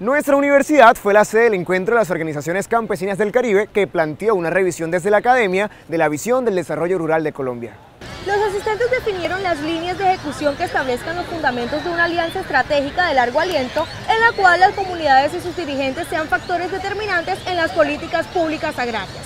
Nuestra universidad fue la sede del encuentro de las organizaciones campesinas del Caribe que planteó una revisión desde la academia de la visión del desarrollo rural de Colombia. Los asistentes definieron las líneas de ejecución que establezcan los fundamentos de una alianza estratégica de largo aliento en la cual las comunidades y sus dirigentes sean factores determinantes en las políticas públicas agrarias.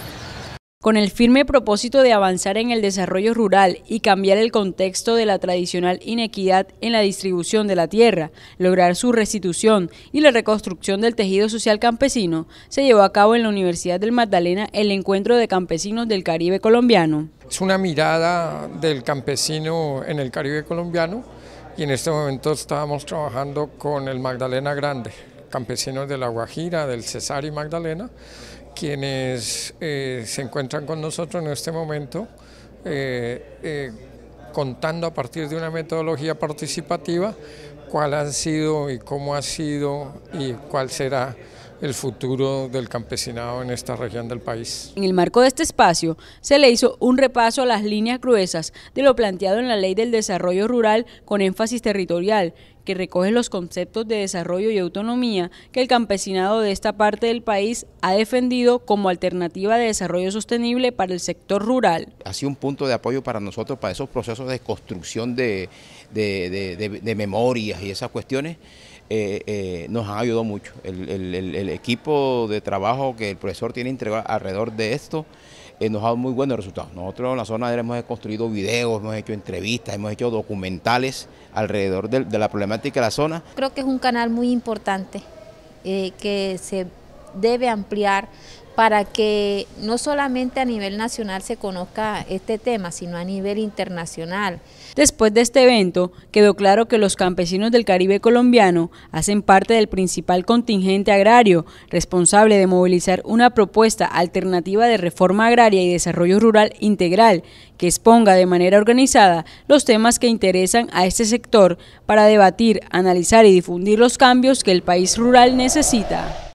Con el firme propósito de avanzar en el desarrollo rural y cambiar el contexto de la tradicional inequidad en la distribución de la tierra, lograr su restitución y la reconstrucción del tejido social campesino, se llevó a cabo en la Universidad del Magdalena el encuentro de campesinos del Caribe colombiano. Es una mirada del campesino en el Caribe colombiano y en este momento estábamos trabajando con el Magdalena Grande, campesinos de La Guajira, del Cesar y Magdalena, quienes eh, se encuentran con nosotros en este momento, eh, eh, contando a partir de una metodología participativa cuál han sido y cómo ha sido y cuál será el futuro del campesinado en esta región del país. En el marco de este espacio se le hizo un repaso a las líneas gruesas de lo planteado en la Ley del Desarrollo Rural con énfasis territorial, que recoge los conceptos de desarrollo y autonomía que el campesinado de esta parte del país ha defendido como alternativa de desarrollo sostenible para el sector rural. Ha sido un punto de apoyo para nosotros, para esos procesos de construcción de, memorias y esas cuestiones. Eh, eh, nos han ayudado mucho. El, equipo de trabajo que el profesor tiene alrededor de esto eh, nos ha dado muy buenos resultados. Nosotros en la zona hemos construido videos, hemos hecho entrevistas, hemos hecho documentales alrededor de la problemática de la zona. Creo que es un canal muy importante que se debe ampliar para que no solamente a nivel nacional se conozca este tema, sino a nivel internacional. Después de este evento, quedó claro que los campesinos del Caribe colombiano hacen parte del principal contingente agrario, responsable de movilizar una propuesta alternativa de reforma agraria y desarrollo rural integral, que exponga de manera organizada los temas que interesan a este sector para debatir, analizar y difundir los cambios que el país rural necesita.